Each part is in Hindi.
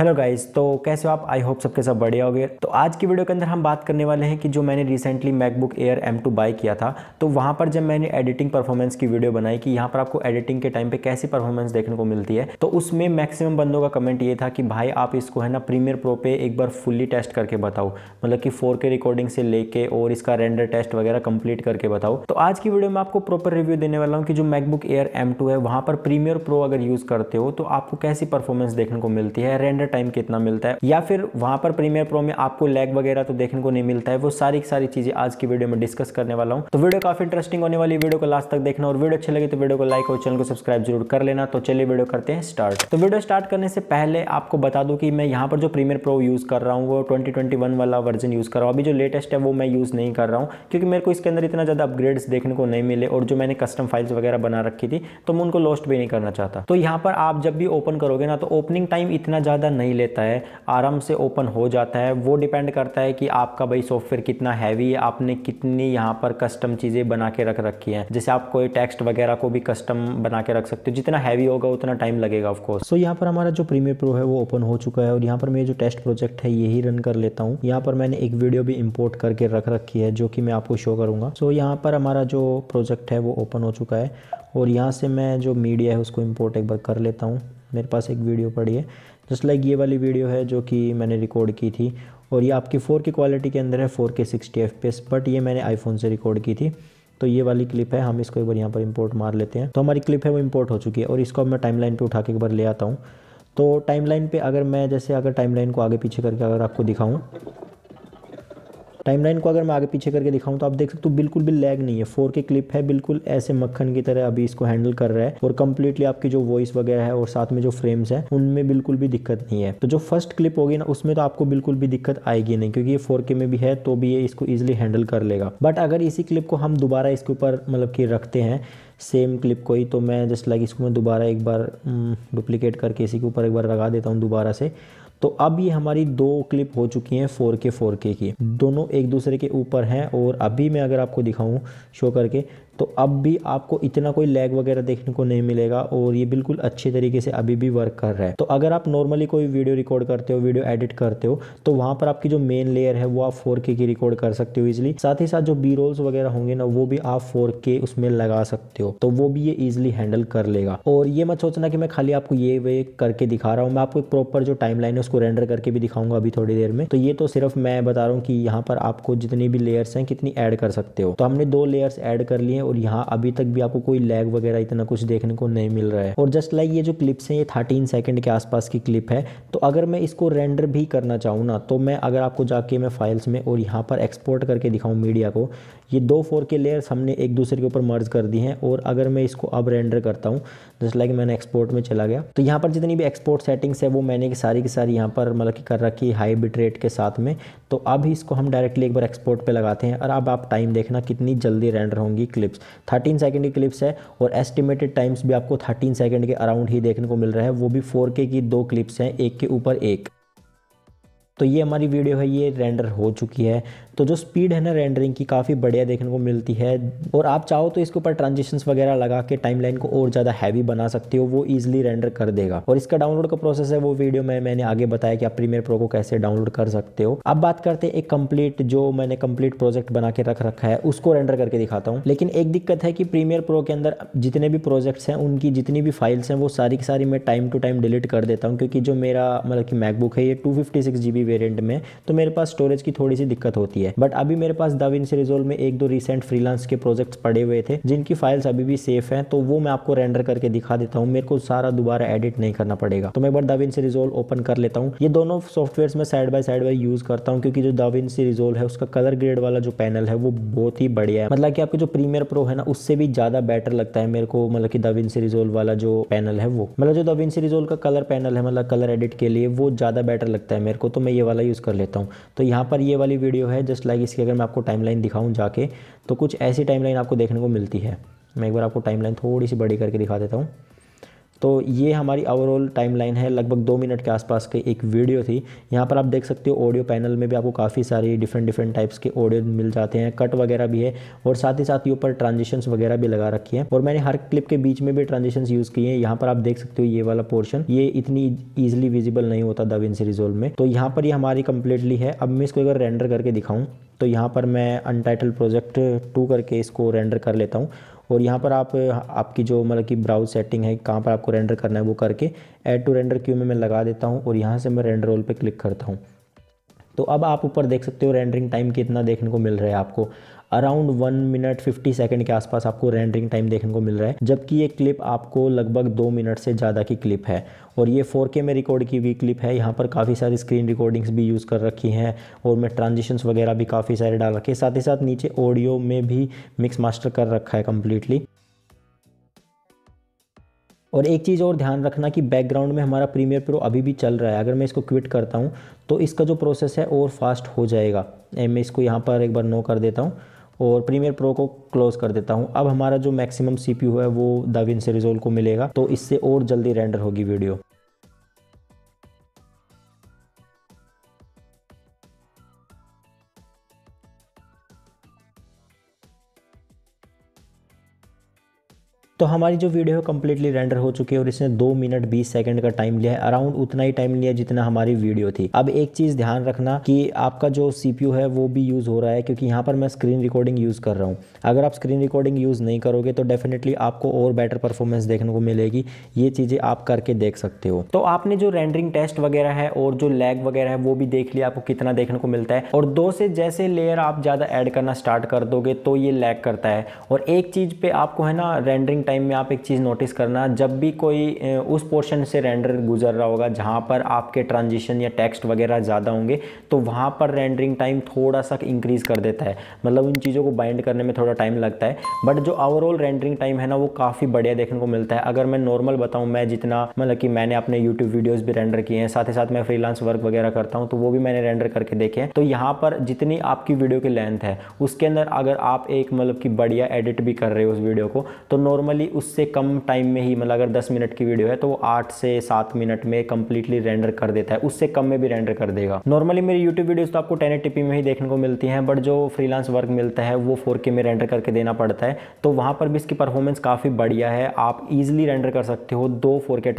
हेलो गाइस तो कैसे हो आप आई होप सबके सब बढ़िया हो गए तो आज की वीडियो के अंदर हम बात करने वाले हैं कि जो मैंने recently MacBook Air M two buy किया था तो वहां पर जब मैंने एडिटिंग परफॉर्मेंस की वीडियो बनाई कि यहां पर आपको एडिटिंग के टाइम पे कैसी परफॉर्मेंस देखने को मिलती है तो उसमें मैक्सिमम बंदों का कमेंट ये था कि भाई आप इसको है ना प्रीमियर प्रो पे एक बार फुल्ली टेस्ट करके बताओ मतलब कि फोर रिकॉर्डिंग से लेके और इसका रेंडर टेस्ट वगैरह कंप्लीट करके बताओ तो आज की वीडियो में आपको प्रॉपर रिव्यू देने वाला हूँ कि जो मैकबुक एयर एम है वहाँ पर प्रीमियर प्रो अगर यूज़ करते हो तो आपको कैसी परफॉर्मेंस देखने को मिलती है रेंडर रिस्पॉन्ड टाइम कितना मिलता है या फिर वहां पर प्रीमियर प्रो में आपको लैग वगैरह तो देखने को नहीं मिलता है वो सारी की सारी चीज़ें आज की वीडियो में डिस्कस करने वाला हूँ तो वीडियो काफ़ी इंटरेस्टिंग होने वाली वीडियो को लास्ट तक देखना और वीडियो अच्छे लगे तो वीडियो को लाइक और चैनल को सब्सक्राइब जरूर कर लेना तो चलिए वीडियो करते हैं स्टार्ट तो वीडियो स्टार्ट करने से पहले आपको बता दू की मैं यहाँ पर जो प्रीमियर प्रो यूज़ कर रहा हूँ वो ट्वेंटी वाला वर्जन यूज़ कर रहा हूँ अभी जो लेटेस्ट है वो मैं यूज़ नहीं कर रहा हूँ क्योंकि मेरे को इसके अंदर इतना ज़्यादा अपग्रेड देखने को नहीं मिले और जो मैंने कस्टम फाइल्स वगैरह बना रखी थी तो मैं उनको लॉस्ट भी नहीं करना चाहता तो यहाँ पर आप जब भी ओपन करोगे ना तो ओपनिंग टाइम इतना ज़्यादा नहीं लेता है आराम से ओपन हो जाता है वो डिपेंड करता है कि आपका भाई सॉफ्टवेयर कितना हैवी है आपने कितनी यहाँ पर कस्टम चीज़ें बना के रख रखी हैं जैसे आप कोई टेक्स्ट वगैरह को भी कस्टम बना के रख सकते हो जितना हैवी होगा उतना टाइम लगेगा ऑफकोर्स सो यहाँ पर हमारा जो प्रीमियर प्रो है वो ओपन हो चुका है और यहाँ पर मेरे जो टेस्ट प्रोजेक्ट है यही रन कर लेता हूँ यहाँ पर मैंने एक वीडियो भी इम्पोर्ट करके रख रखी है जो कि मैं आपको शो करूँगा सो यहाँ पर हमारा जो प्रोजेक्ट है वो ओपन हो चुका है और यहाँ से मैं जो मीडिया है उसको इम्पोर्ट एक बार कर लेता हूँ मेरे पास एक वीडियो पड़ी है जस्ट लाइक ये वाली वीडियो है जो कि मैंने रिकॉर्ड की थी और ये आपकी फ़ोर की क्वालिटी के अंदर है four K sixty F P S but ये मैंने आईफोन से रिकॉर्ड की थी तो ये वाली क्लिप है हम इसको एक बार यहाँ पर इम्पोर्ट मार लेते हैं तो हमारी क्लिप है वो इम्पोर्ट हो चुकी है और इसको मैं मैं लाइन पर उठा के एक बार ले आता हूँ तो लाइन पर अगर मैं जैसे अगर लाइन को आगे पीछे करके अगर आपको दिखाऊँ टाइमलाइन को अगर मैं आगे पीछे करके दिखाऊं तो आप देख सकते हो बिल्कुल भी लैग नहीं है फोर के क्लिप है बिल्कुल ऐसे मक्खन की तरह अभी इसको हैंडल कर रहा है और कम्प्लीटली आपकी जो वॉइस वगैरह है और साथ में जो फ्रेम्स है उनमें बिल्कुल भी दिक्कत नहीं है तो जो फर्स्ट क्लिप होगी ना उसमें तो आपको बिल्कुल भी दिक्कत आएगी नहीं क्योंकि ये फोर में भी है तो भी ये इसको ईजिली हैंडल कर लेगा बट अगर इसी क्लिप को हम दोबारा इसके ऊपर मतलब कि रखते हैं सेम क्लिप को ही तो मैं जस्ट लाइक इसको मैं दोबारा एक बार डुप्लीकेट हम्म, करके इसी के ऊपर एक बार लगा देता हूँ दोबारा से तो अब ये हमारी दो क्लिप हो चुकी हैं 4K 4K की दोनों एक दूसरे के ऊपर हैं और अभी मैं अगर आपको दिखाऊं शो करके तो अब भी आपको इतना कोई लैग वगैरह देखने को नहीं मिलेगा और ये बिल्कुल अच्छे तरीके से अभी भी वर्क कर रहा है तो अगर आप नॉर्मली कोई वीडियो रिकॉर्ड करते हो वीडियो एडिट करते हो तो वहां पर आपकी जो मेन लेयर है वो आप फोर की रिकॉर्ड कर सकते हो इजिली साथ ही साथ जो बी रोल्स वगैरह होंगे ना वो भी आप फोर उसमें लगा सकते हो तो वो भी ये इजिली हैंडल कर लेगा और ये मत सोचना कि मैं खाली आपको ये वे करके दिखा रहा हूँ मैं आपको एक प्रॉपर जो टाइम लाइन है उसको रेंडर करके भी दिखाऊंगा अभी थोड़ी देर में तो ये तो सिर्फ मैं बता रहा हूँ कि यहाँ पर आपको जितनी भी लेयर्स हैं कितनी ऐड कर सकते हो तो हमने दो लेयर्स ऐड कर लिए और यहाँ अभी तक भी आपको कोई लैग वगैरह इतना कुछ देखने को नहीं मिल रहा है और जस्ट लाइक ये जो क्लिप्स हैं ये थर्टीन सेकेंड के आसपास की क्लिप है तो अगर मैं इसको रेंडर भी करना चाहूँ ना तो मैं अगर आपको जाके मैं फाइल्स में और यहाँ पर एक्सपोर्ट करके दिखाऊँ मीडिया को ये दो फोर के लेयर्स हमने एक दूसरे के ऊपर मर्ज कर दी हैं और अगर मैं इसको अब रेंडर करता हूँ जस्ट लाइक मैंने एक्सपोर्ट में चला गया तो यहाँ पर जितनी भी एक्सपोर्ट सेटिंग्स है वो मैंने सारी की सारी यहाँ पर मतलब कि कर रखी हाई बिट रेट के साथ में तो अब इसको हम डायरेक्टली एक बार एक्सपोर्ट पर लगाते हैं और अब आप टाइम देखना कितनी जल्दी रेंडर होंगी क्लिप्स क्लिप्स थर्टीन सेकेंड की क्लिप्स है और एस्टिमेटेड टाइम्स भी आपको थर्टीन सेकेंड के अराउंड ही देखने को मिल रहा है वो भी फोर की दो क्लिप्स हैं एक के ऊपर एक तो ये हमारी वीडियो है ये रेंडर हो चुकी है तो जो स्पीड है ना रेंडरिंग की काफ़ी बढ़िया देखने को मिलती है और आप चाहो तो इसके ऊपर ट्रांजेक्शन वगैरह लगा के टाइमलाइन को और ज़्यादा हैवी बना सकते हो वो ईजिली रेंडर कर देगा और इसका डाउनलोड का प्रोसेस है वो वीडियो में मैंने आगे बताया कि आप प्रीमियर प्रो को कैसे डाउनलोड कर सकते हो अब बात करते हैं एक कंप्लीट जो मैंने कंप्लीट प्रोजेक्ट बना के रख रखा है उसको रेंडर करके दिखाता हूँ लेकिन एक दिक्कत है कि प्रीमियर प्रो के अंदर जितने भी प्रोजेक्ट्स हैं उनकी जितनी भी फाइल्स हैं वो सारी की सारी मैं टाइम टू टाइम डिलीट कर देता हूँ क्योंकि जो मेरा मतलब कि मैकबुक है ये two fifty six G variant में तो मेरे पास स्टोरेज की थोड़ी सी दिक्कत होती है है बट अभी मेरे पास दविन रिजोल में एक दो रिसेंट फ्रीलांस के प्रोजेक्ट्स पड़े हुए थे जिनकी फाइल्स अभी भी सेफ हैं तो वो मैं आपको रेंडर करके दिखा देता हूँ मेरे को सारा दोबारा एडिट नहीं करना पड़ेगा तो मैं बार दाविन से रिजोल ओपन कर लेता हूँ ये दोनों सॉफ्टवेयर में side by side by use करता हूँ क्योंकि जो दाविन से रिजोल है उसका कलर ग्रेड वाला जो पैनल है वो बहुत ही बढ़िया है मतलब की आपके जो प्रीमियर प्रो है ना उससे भी ज्यादा बेटर लगता है मेरे को मतलब की दाविन से रिजोल वाला जो पैनल है वो मतलब जो दाविन से रिजोल का कलर पैनल है मतलब कलर एडिट के लिए वो ज्यादा बेटर लगता है मेरे को तो मैं ये वाला यूज कर लेता हूँ तो यहाँ पर ये वाली वीडियो है जस्ट लाइक इसकी अगर मैं आपको टाइमलाइन दिखाऊं जाके तो कुछ ऐसी टाइमलाइन आपको देखने को मिलती है मैं एक बार आपको टाइमलाइन थोड़ी सी बड़ी करके दिखा देता हूँ तो ये हमारी ओवरऑल टाइमलाइन है लगभग दो मिनट के आसपास की एक वीडियो थी यहाँ पर आप देख सकते हो ऑडियो पैनल में भी आपको काफ़ी सारी डिफरेंट डिफरेंट टाइप्स के ऑडियो मिल जाते हैं कट वगैरह भी है और साथ ही साथ ये ऊपर ट्रांजेक्शन्स वगैरह भी लगा रखी है और मैंने हर क्लिप के बीच में भी ट्रांजेक्शन यूज़ किए हैं यहाँ पर आप देख सकते हो ये वाला पोर्शन ये इतनी ईजिली विजिबल नहीं होता दविंसी रिजोल्व में तो यहाँ पर ये हमारी कंप्लीटली है अब मैं इसको अगर रेंडर करके दिखाऊँ तो यहाँ पर मैं अनटाइटल प्रोजेक्ट टू करके इसको रेंडर कर लेता हूँ और यहाँ पर आप आपकी जो मतलब कि ब्राउज सेटिंग है कहाँ पर आपको रेंडर करना है वो करके ऐड टू रेंडर क्यू में मैं लगा देता हूँ और यहाँ से मैं रेंडर रोल पर क्लिक करता हूँ तो अब आप ऊपर देख सकते हो रेंडरिंग टाइम कितना देखने को मिल रहा है आपको around one minute fifty second के आसपास आपको रेंडरिंग टाइम देखने को मिल रहा है जबकि ये क्लिप आपको लगभग दो मिनट से ज़्यादा की क्लिप है और ये 4K में रिकॉर्ड की हुई क्लिप है यहाँ पर काफ़ी सारी स्क्रीन रिकॉर्डिंग्स भी यूज़ कर रखी हैं और मैं ट्रांजिशंस वगैरह भी काफ़ी सारे डाल रखे हैं साथ ही साथ नीचे ऑडियो में भी मिक्स मास्टर कर रखा है कम्प्लीटली और एक चीज़ और ध्यान रखना कि बैकग्राउंड में हमारा प्रीमियर प्रो अभी भी चल रहा है अगर मैं इसको क्विट करता हूँ तो इसका जो प्रोसेस है और फास्ट हो जाएगा मैं इसको यहाँ पर एक बार नो कर देता हूँ और प्रीमियर प्रो को क्लोज़ कर देता हूँ अब हमारा जो मैक्सिमम सीपीयू है वो दाविन से रिजोल को मिलेगा तो इससे और जल्दी रेंडर होगी वीडियो तो हमारी जो वीडियो है कम्प्लीटली रेंडर हो चुकी है और इसने दो मिनट बीस सेकंड का टाइम लिया है अराउंड उतना ही टाइम लिया जितना हमारी वीडियो थी अब एक चीज़ ध्यान रखना कि आपका जो सीपीयू है वो भी यूज़ हो रहा है क्योंकि यहाँ पर मैं स्क्रीन रिकॉर्डिंग यूज़ कर रहा हूँ अगर आप स्क्रीन रिकॉर्डिंग यूज़ नहीं करोगे तो डेफिनेटली आपको और बेटर परफॉर्मेंस देखने को मिलेगी ये चीज़ें आप करके देख सकते हो तो आपने जो रेंडरिंग टेस्ट वगैरह है और जो लैग वगैरह है वो भी देख लिया आपको कितना देखने को मिलता है और दो से जैसे लेयर आप ज़्यादा ऐड करना स्टार्ट कर दोगे तो ये लैग करता है और एक चीज़ पे आपको है ना रेंडरिंग टाइम में आप एक चीज़ नोटिस करना जब भी कोई उस पोर्शन से रेंडर गुजर रहा होगा जहाँ पर आपके ट्रांजिशन या टेक्स्ट वगैरह ज़्यादा होंगे तो वहाँ पर रेंडरिंग टाइम थोड़ा सा इंक्रीज़ कर देता है मतलब उन चीज़ों को बाइंड करने में थोड़ा टाइम लगता है बट जो ओवरऑल रेंडरिंग टाइम है ना वो काफ़ी बढ़िया देखने को मिलता है अगर मैं नॉर्मल बताऊँ मैं जितना मतलब कि मैंने अपने यूट्यूब वीडियोज़ भी रेंडर किए हैं साथ ही साथ मैं फ्रीलांस वर्क वगैरह करता हूँ तो वो भी मैंने रेंडर करके देखे हैं तो यहाँ पर जितनी आपकी वीडियो की लेंथ है उसके अंदर अगर आप एक मतलब कि बढ़िया एडिट भी कर रहे हो उस वीडियो को तो नॉर्मल नॉर्मली उससे कम टाइम में ही मतलब अगर 10 मिनट की वीडियो है तो वो 8 से 7 मिनट में कम्प्लीटली रेंडर कर देता है उससे कम में भी रेंडर कर देगा नॉर्मली मेरी यूट्यूब वीडियोज़ तो आपको टेन में ही देखने को मिलती हैं बट जो फ्रीलांस वर्क मिलता है वो फोर में रेंडर करके देना पड़ता है तो वहाँ पर भी इसकी परफॉर्मेंस काफ़ी बढ़िया है आप ईजिली रेंडर कर सकते हो दो फोर के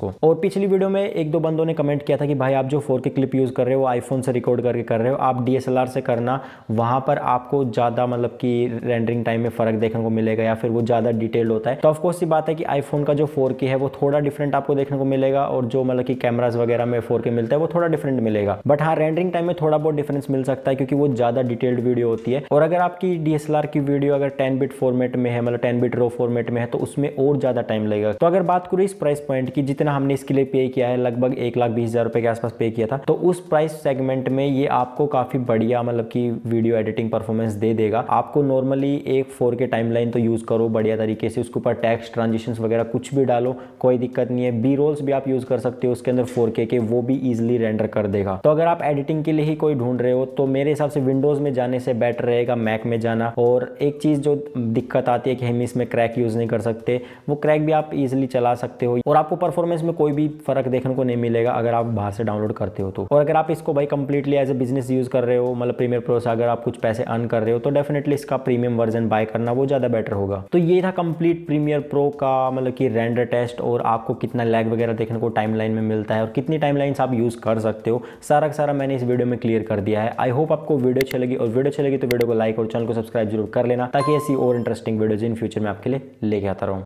को और पिछली वीडियो में एक दो बंदों ने कमेंट किया था कि भाई आप जो फोर क्लिप यूज़ कर रहे हो आईफोन से रिकॉर्ड करके कर रहे हो आप डी से करना वहाँ पर आपको ज़्यादा मतलब कि रेंडरिंग टाइम में फ़र्क देखने को मिलेगा या फिर वो ज़्यादा डिटेल होता है तो ऑफकोर्स ये बात है कि आईफोन का जो फोर है वो थोड़ा डिफरेंट आपको देखने को मिलेगा और जो मतलब कि कैमराज वगैरह में फोर मिलता है वो थोड़ा डिफरेंट मिलेगा बट हाँ रेंडरिंग टाइम में थोड़ा बहुत डिफरेंस मिल सकता है क्योंकि वो ज़्यादा डिटेल्ड वीडियो होती है और अगर आपकी डी की वीडियो अगर टेन बिट फॉर्मेट में है मतलब टेन बिट रो फॉर्मेट में है तो उसमें और ज़्यादा टाइम लगेगा तो अगर बात करूँ इस प्राइस पॉइंट की जितना हमने इसके लिए पे किया है लगभग एक लाख बीस हज़ार रुपए के आसपास पे किया था तो उस प्राइस सेगमेंट में ये आपको काफ़ी बढ़िया मतलब कि वीडियो एडिटिंग परफॉर्मेंस दे देगा आपको नॉर्मली एक फोर के टाइमलाइन तो यूज़ करो बढ़िया तरीके से उस इसके ऊपर टैक्स ट्रांजेक्शन वगैरह कुछ भी डालो कोई दिक्कत नहीं है बी रोल्स भी आप यूज़ कर सकते हो उसके अंदर फोर के वो भी ईजिली रेंडर कर देगा तो अगर आप एडिटिंग के लिए ही कोई ढूंढ रहे हो तो मेरे हिसाब से विंडोज़ में जाने से बेटर रहेगा मैक में जाना और एक चीज़ जो दिक्कत आती है कि हम इसमें क्रैक यूज़ नहीं कर सकते वो क्रैक भी आप इजिली चला सकते हो और आपको परफॉर्मेंस में कोई भी फर्क देखने को नहीं मिलेगा अगर आप बाहर से डाउनलोड करते हो तो और अगर आप इसको भाई completely as a business use कर रहे हो मतलब प्रीमियर प्रो से अगर आप कुछ पैसे अर्न कर रहे हो तो डेफिनेटली इसका प्रीमियम वर्जन बाय करना वो ज़्यादा बेटर होगा तो ये था कंप्लीट प्रीमियर प्रो का मतलब कि रेंडर टेस्ट और आपको कितना लैग वगैरह देखने को टाइमलाइन में मिलता है और कितनी टाइमलाइंस आप यूज़ कर सकते हो सारा का सारा मैंने इस वीडियो में क्लियर कर दिया है आई होप आपको वीडियो अच्छी लगी और वीडियो अच्छी लगी तो वीडियो को लाइक और चैनल को सब्सक्राइब जरूर कर लेना ताकि ऐसी और इंटरेस्टिंग वीडियोज इन फ्यूचर में आपके लिए लेके आता रहूँ